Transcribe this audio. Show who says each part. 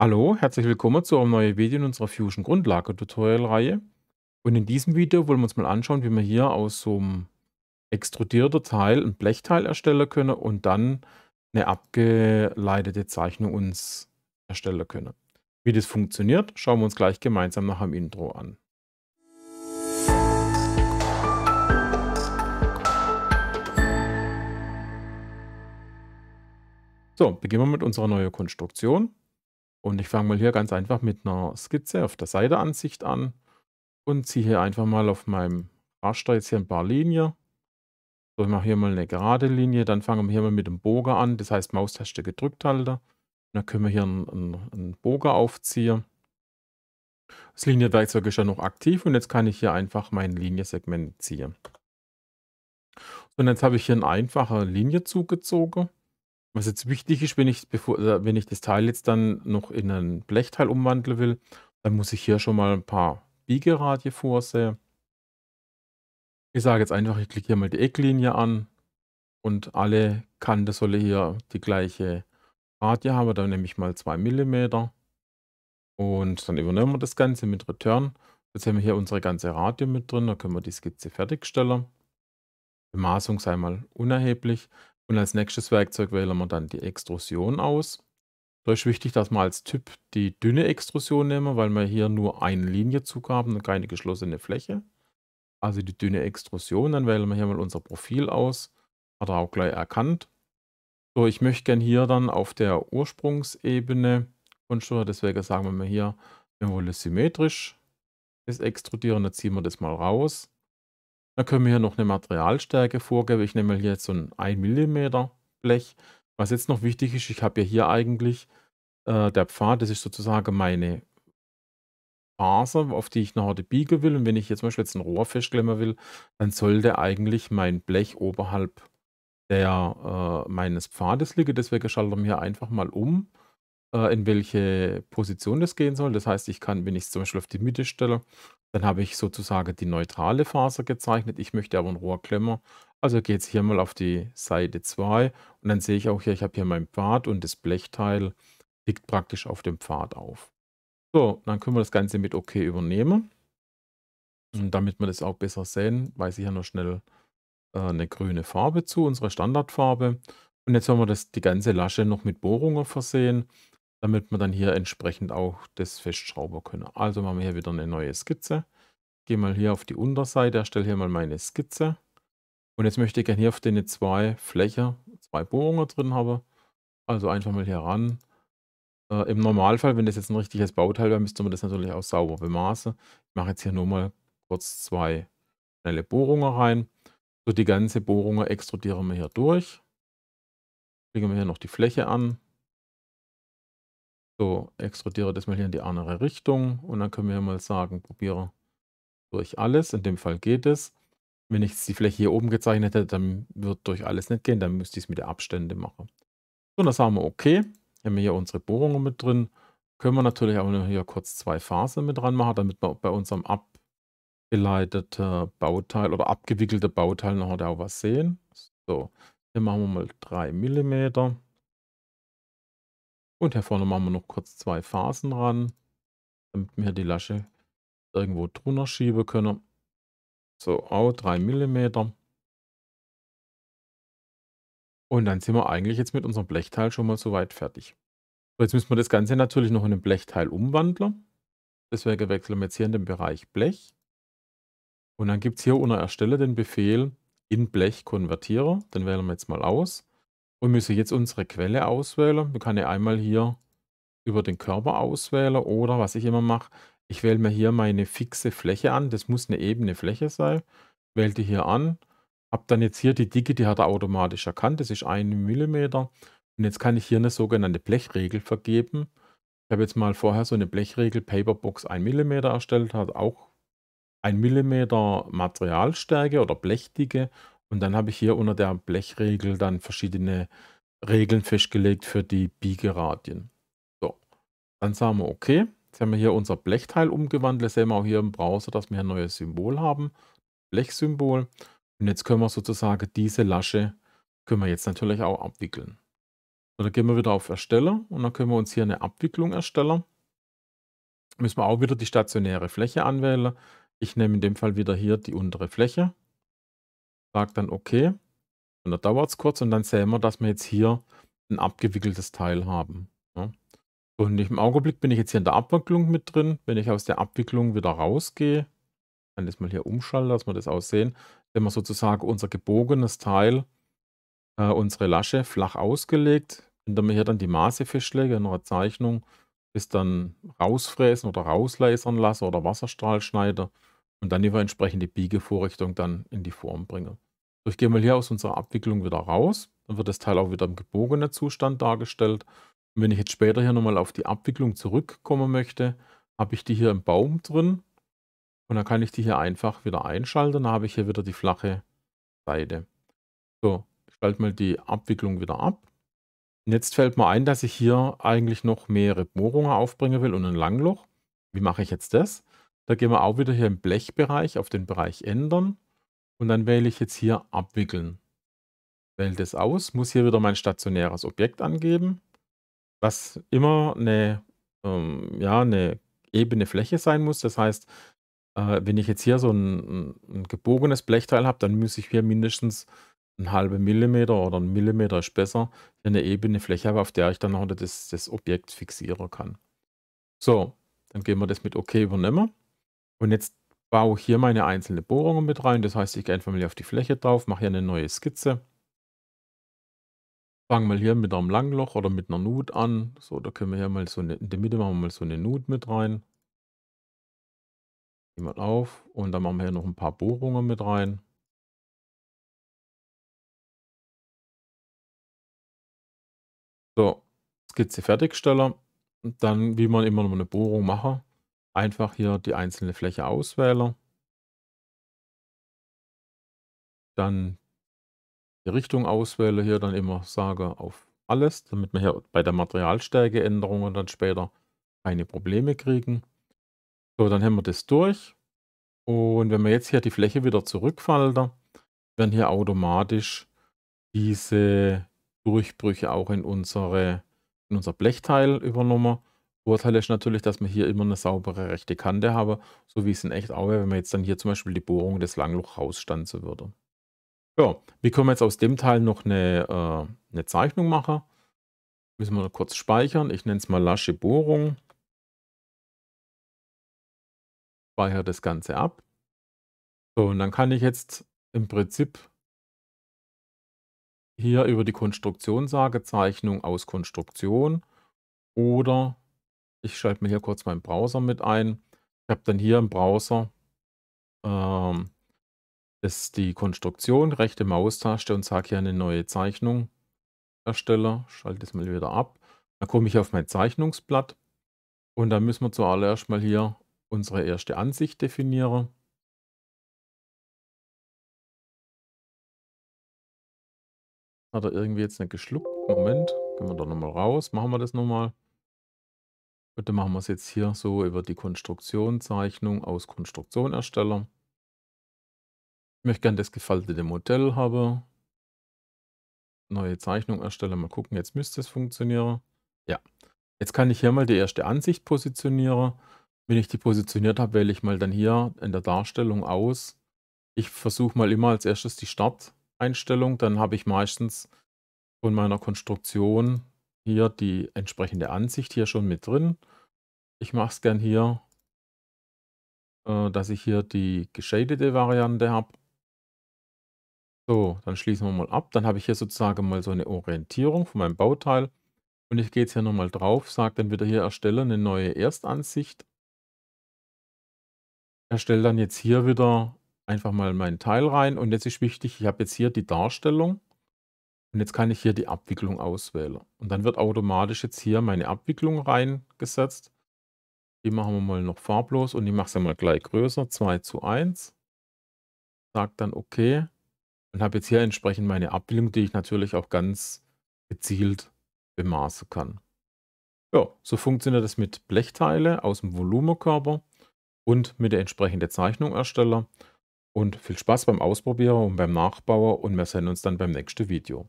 Speaker 1: Hallo, herzlich willkommen zu einem neuen Video in unserer Fusion Grundlage Tutorial Reihe. Und in diesem Video wollen wir uns mal anschauen, wie wir hier aus so einem extrudierten Teil ein Blechteil erstellen können und dann eine abgeleitete Zeichnung uns erstellen können. Wie das funktioniert, schauen wir uns gleich gemeinsam nach dem Intro an. So, beginnen wir mit unserer neuen Konstruktion. Und ich fange mal hier ganz einfach mit einer Skizze auf der Seiteansicht an und ziehe hier einfach mal auf meinem Raster jetzt hier ein paar Linien. So, ich mache hier mal eine gerade Linie, dann fangen wir hier mal mit dem Bogen an, das heißt Maustaste gedrückt halten. Und dann können wir hier einen, einen, einen Bogen aufziehen. Das Linienwerkzeug ist ja noch aktiv und jetzt kann ich hier einfach mein Liniensegment ziehen. Und jetzt habe ich hier eine einfache Linie zugezogen. Was jetzt wichtig ist, wenn ich, bevor, äh, wenn ich das Teil jetzt dann noch in ein Blechteil umwandeln will, dann muss ich hier schon mal ein paar Biegeradien vorsehen. Ich sage jetzt einfach, ich klicke hier mal die Ecklinie an und alle Kante soll hier die gleiche Radie haben. Dann nehme ich mal 2 mm und dann übernehmen wir das Ganze mit Return. Jetzt haben wir hier unsere ganze Radie mit drin, da können wir die Skizze fertigstellen. Bemaßung sei mal unerheblich. Und als nächstes Werkzeug wählen wir dann die Extrusion aus. Da ist wichtig, dass wir als Typ die dünne Extrusion nehmen, weil wir hier nur eine Linie Zug haben und keine geschlossene Fläche. Also die dünne Extrusion, dann wählen wir hier mal unser Profil aus. Hat er auch gleich erkannt. So, ich möchte gerne hier dann auf der Ursprungsebene Kunststoffe, deswegen sagen wir mal hier, wir wollen symmetrisch das extrudieren, dann ziehen wir das mal raus. Dann können wir hier noch eine Materialstärke vorgeben. Ich nehme hier jetzt so ein 1 mm Blech. Was jetzt noch wichtig ist, ich habe ja hier eigentlich äh, der Pfad, das ist sozusagen meine Faser, auf die ich eine Horde biegen will. Und wenn ich jetzt zum Beispiel jetzt ein Rohr festklemmen will, dann sollte eigentlich mein Blech oberhalb der, äh, meines Pfades liegen. Deswegen schalten wir hier einfach mal um äh, in welche Position das gehen soll. Das heißt, ich kann, wenn ich es zum Beispiel auf die Mitte stelle, dann habe ich sozusagen die neutrale Faser gezeichnet. Ich möchte aber ein Rohrklemmer. Also geht es hier mal auf die Seite 2 und dann sehe ich auch hier, ich habe hier meinen Pfad und das Blechteil liegt praktisch auf dem Pfad auf. So, dann können wir das Ganze mit OK übernehmen. Und damit wir das auch besser sehen, weise ich ja noch schnell äh, eine grüne Farbe zu, unsere Standardfarbe. Und jetzt haben wir das, die ganze Lasche noch mit Bohrungen versehen damit wir dann hier entsprechend auch das festschrauben können. Also machen wir hier wieder eine neue Skizze. Gehe mal hier auf die Unterseite, erstelle hier mal meine Skizze. Und jetzt möchte ich gerne hier auf den zwei Flächen, zwei Bohrungen drin haben. Also einfach mal hier ran. Äh, Im Normalfall, wenn das jetzt ein richtiges Bauteil wäre, müsste man das natürlich auch sauber bemaßen. Ich mache jetzt hier nur mal kurz zwei schnelle Bohrungen rein. So die ganze Bohrung extrudieren wir hier durch. Legen wir hier noch die Fläche an. So, extrudiere das mal hier in die andere Richtung und dann können wir mal sagen, probiere durch alles. In dem Fall geht es. Wenn ich die Fläche hier oben gezeichnet hätte, dann wird durch alles nicht gehen. Dann müsste ich es mit der Abstände machen. So, dann sagen wir okay. Haben wir hier unsere Bohrungen mit drin. Können wir natürlich auch noch hier kurz zwei Phasen mit dran machen, damit wir bei unserem abgeleiteten Bauteil oder abgewickelte Bauteil noch auch was sehen. So, hier machen wir mal 3 mm. Und hier vorne machen wir noch kurz zwei Phasen ran, damit wir die Lasche irgendwo drunter schieben können. So, auch 3 mm. Und dann sind wir eigentlich jetzt mit unserem Blechteil schon mal soweit fertig. So, jetzt müssen wir das Ganze natürlich noch in den Blechteil umwandeln. Deswegen wechseln wir jetzt hier in den Bereich Blech. Und dann gibt es hier unter Erstelle den Befehl in Blech konvertiere. Den wählen wir jetzt mal aus und müssen jetzt unsere Quelle auswählen. Wir ja einmal hier über den Körper auswählen oder was ich immer mache, ich wähle mir hier meine fixe Fläche an. Das muss eine ebene Fläche sein. Wähle die hier an. Habe dann jetzt hier die Dicke, die hat er automatisch erkannt. Das ist 1 mm. Und jetzt kann ich hier eine sogenannte Blechregel vergeben. Ich habe jetzt mal vorher so eine Blechregel Paperbox 1 mm erstellt, hat auch 1 mm Materialstärke oder Blechdicke und dann habe ich hier unter der Blechregel dann verschiedene Regeln festgelegt für die Biegeradien. So, dann sagen wir okay. Jetzt haben wir hier unser Blechteil umgewandelt. Das sehen wir auch hier im Browser, dass wir ein neues Symbol haben. Blechsymbol. Und jetzt können wir sozusagen diese Lasche, können wir jetzt natürlich auch abwickeln. So, dann gehen wir wieder auf Ersteller und dann können wir uns hier eine Abwicklung erstellen. Müssen wir auch wieder die stationäre Fläche anwählen. Ich nehme in dem Fall wieder hier die untere Fläche sage dann okay. Und da dauert es kurz und dann sehen wir, dass wir jetzt hier ein abgewickeltes Teil haben. Ja. Und im Augenblick bin ich jetzt hier in der Abwicklung mit drin. Wenn ich aus der Abwicklung wieder rausgehe, dann das mal hier umschalten, dass wir das aussehen, wenn wir sozusagen unser gebogenes Teil, äh, unsere Lasche flach ausgelegt, indem wir hier dann die Maße festlegen in einer Zeichnung, ist dann rausfräsen oder rauslasern lassen oder Wasserstrahl schneiden und dann über entsprechende Biegevorrichtung dann in die Form bringen ich gehe mal hier aus unserer Abwicklung wieder raus. Dann wird das Teil auch wieder im gebogenen Zustand dargestellt. Und wenn ich jetzt später hier nochmal auf die Abwicklung zurückkommen möchte, habe ich die hier im Baum drin. Und dann kann ich die hier einfach wieder einschalten. Dann habe ich hier wieder die flache Seite. So, ich schalte mal die Abwicklung wieder ab. Und jetzt fällt mir ein, dass ich hier eigentlich noch mehrere Bohrungen aufbringen will und ein Langloch. Wie mache ich jetzt das? Da gehen wir auch wieder hier im Blechbereich auf den Bereich ändern. Und dann wähle ich jetzt hier Abwickeln. Wähle das aus, muss hier wieder mein stationäres Objekt angeben, was immer eine, ähm, ja, eine ebene Fläche sein muss. Das heißt, äh, wenn ich jetzt hier so ein, ein gebogenes Blechteil habe, dann muss ich hier mindestens einen halben Millimeter oder einen Millimeter ist besser, eine ebene Fläche habe, auf der ich dann auch das, das Objekt fixieren kann. So, dann gehen wir das mit OK übernehmen. Und jetzt baue hier meine einzelnen Bohrungen mit rein. Das heißt, ich gehe einfach mal hier auf die Fläche drauf, mache hier eine neue Skizze. Fangen wir hier mit einem Langloch oder mit einer Nut an. So, da können wir hier mal so eine, in der Mitte machen wir mal so eine Nut mit rein. Gehen wir auf und dann machen wir hier noch ein paar Bohrungen mit rein. So, Skizze Fertigsteller. Und dann, wie man immer noch eine Bohrung machen, einfach hier die einzelne Fläche auswähle. Dann die Richtung auswähle, hier dann immer sage auf alles, damit wir hier bei der Materialstärkeänderung und dann später keine Probleme kriegen. So, dann haben wir das durch. Und wenn wir jetzt hier die Fläche wieder zurückfalten, werden hier automatisch diese Durchbrüche auch in, unsere, in unser Blechteil übernommen. Vorteil ist natürlich, dass man hier immer eine saubere rechte Kante habe, so wie es in echt auch wäre, wenn man jetzt dann hier zum Beispiel die Bohrung des Langloch rausstanzen würde. Ja, wie können wir jetzt aus dem Teil noch eine, äh, eine Zeichnung machen? Müssen wir kurz speichern. Ich nenne es mal lasche Bohrung. Speichere das Ganze ab. So, und dann kann ich jetzt im Prinzip hier über die Konstruktion sage, Zeichnung aus Konstruktion oder ich schalte mir hier kurz meinen Browser mit ein. Ich habe dann hier im Browser ähm, ist die Konstruktion, rechte Maustaste und sage hier eine neue Zeichnung erstelle. Schalte es mal wieder ab. Dann komme ich auf mein Zeichnungsblatt und dann müssen wir zuallererst mal hier unsere erste Ansicht definieren. Hat er irgendwie jetzt nicht geschluckt? Moment, können wir da nochmal raus, machen wir das nochmal. Gut, dann machen wir es jetzt hier so über die Konstruktionzeichnung aus Konstruktion ersteller. Ich möchte gerne das gefaltete Modell haben. Neue Zeichnung erstellen. Mal gucken, jetzt müsste es funktionieren. Ja, jetzt kann ich hier mal die erste Ansicht positionieren. Wenn ich die positioniert habe, wähle ich mal dann hier in der Darstellung aus. Ich versuche mal immer als erstes die Starteinstellung. Dann habe ich meistens von meiner Konstruktion hier die entsprechende Ansicht hier schon mit drin. Ich mache es gern hier, äh, dass ich hier die geschadete Variante habe. So, dann schließen wir mal ab. Dann habe ich hier sozusagen mal so eine Orientierung von meinem Bauteil. Und ich gehe jetzt hier nochmal drauf, sage dann wieder hier erstelle eine neue Erstansicht. Erstelle dann jetzt hier wieder einfach mal meinen Teil rein. Und jetzt ist wichtig, ich habe jetzt hier die Darstellung. Und jetzt kann ich hier die Abwicklung auswählen. Und dann wird automatisch jetzt hier meine Abwicklung reingesetzt. Die machen wir mal noch farblos und ich mache es ja mal gleich größer, 2 zu 1. Sag dann OK und habe jetzt hier entsprechend meine Abbildung, die ich natürlich auch ganz gezielt bemaßen kann. Ja, so funktioniert das mit Blechteile aus dem Volumenkörper und mit der entsprechenden Zeichnung ersteller. Und viel Spaß beim Ausprobieren und beim Nachbauer und wir sehen uns dann beim nächsten Video.